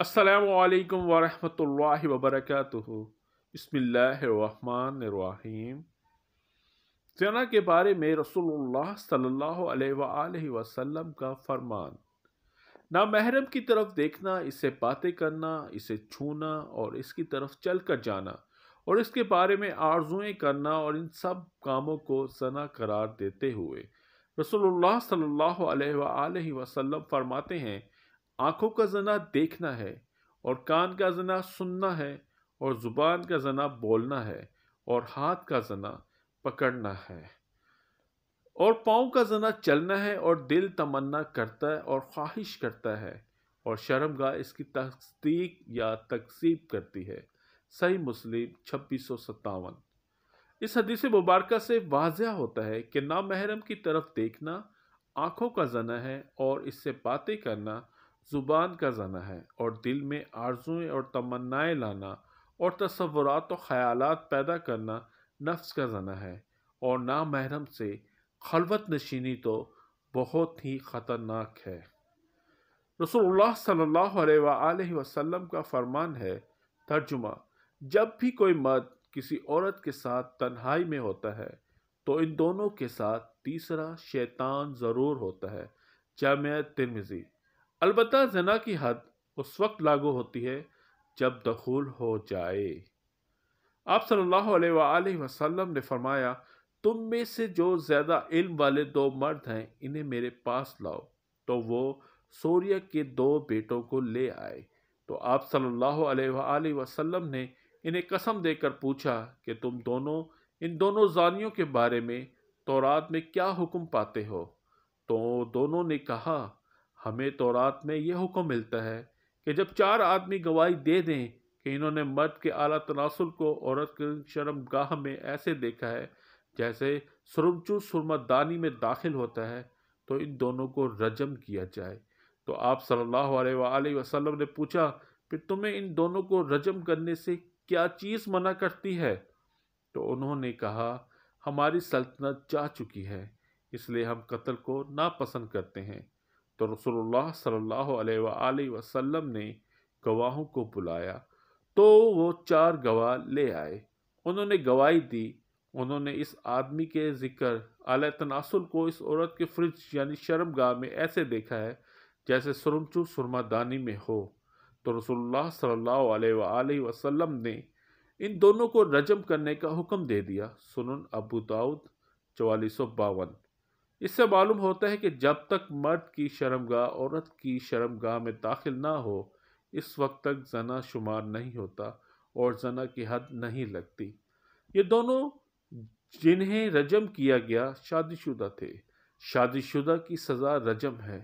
असलकम वरहल वबरक बसमिल्लाम जना के बारे में रसोल सल्लल्लाहु का फरमान ना महरम की तरफ देखना इससे बातें करना इसे छूना और इसकी तरफ चल कर जाना और इसके बारे में आर्ज़ुएँ करना और इन सब कामों को सना करार देते हुए रसोल्ला सल्ला वसम फरमाते हैं आँखों का जना देखना है और कान का जना सुनना है और ज़ुबान का जना बोलना है और हाथ का जना पकड़ना है और पाँव का जना चलना है और दिल तमन्ना करता है और ख्वाहिश करता है और शर्मगा इसकी तस्दीक या तकसीब करती है सही मुस्लिम छब्बीस सौ सत्तावन इस हदीस मुबारक से वाज होता है कि नामहरम की तरफ देखना आँखों का जना है और इससे बातें करना ज़ुबान का जना है और दिल में आर्जुएँ और तमन्नाएँ लाना और तस्वुरात और ख़याल पैदा करना नफ्स का जना है और नामहरम से खलवत नशीनी तो बहुत ही ख़तरनाक है रसोल्ला सल्ला वसम का फरमान है तर्जुमा जब भी कोई मर्द किसी औरत के साथ तन्हाई में होता है तो इन दोनों के साथ तीसरा शैतान ज़रूर होता है जामिया तिरमिज़ी अलबत् जना की हद उस वक्त लागू होती है जब दखूल हो जाए आप सल्लल्लाहु ने फरमाया तुम में से जो ज़्यादा इल्म वाले दो मर्द हैं इन्हें मेरे पास लाओ तो वो सूर्य के दो बेटों को ले आए तो आप सल्ला अलैहि ने इन्हें कसम देकर पूछा कि तुम दोनों इन दोनों जानियों के बारे में तोरात में क्या हुक्म पाते हो तो दोनों ने कहा हमें तौरात में यह हुक्म मिलता है कि जब चार आदमी गवाही दे दें कि इन्होंने मर्द के आला तनासुल को औरत के गाह में ऐसे देखा है जैसे सुरमचू सुरमदानी में दाखिल होता है तो इन दोनों को रजम किया जाए तो आप सल्लल्लाहु अलैहि वसल्लम ने पूछा कि तुम्हें इन दोनों को रजम करने से क्या चीज़ मना करती है तो उन्होंने कहा हमारी सल्तनत जा चुकी है इसलिए हम कत्ल को नापसंद करते हैं तो रसोल्ला सल्ला वसम ने गवाहों को बुलाया तो वो चार गवाह ले आए उन्होंने गवाही दी उन्होंने इस आदमी के जिक्र अल तनासुल को इस औरत के फ्रिज यानी शर्मगाह में ऐसे देखा है जैसे सुरमचू सुरमादानी में हो तो रसोल्ला सल्ला वसम ने इन दोनों को रजम करने का हुक्म दे दिया सुनन अबू दाऊद चवालीस सौ बावन इससे मालूम होता है कि जब तक मर्द की शर्मगाह औरत की शर्मगाह में दाखिल ना हो इस वक्त तक जना शुमार नहीं होता और जना की हद नहीं लगती ये दोनों जिन्हें रजम किया गया शादीशुदा थे शादीशुदा की सज़ा रजम है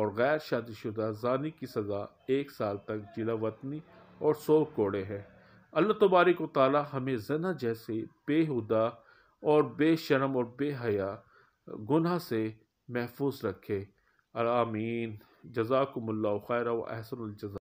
और गैर शादीशुदा जानी की सज़ा एक साल तक जिला वतनी और सौ कोड़े है अल्लाह तबारिक ताली हमें जना जैसे बेहुदा और बेशरम और बेहया गुना से महफूज रखे आमीन जजाकुमल्ला खैर व जजा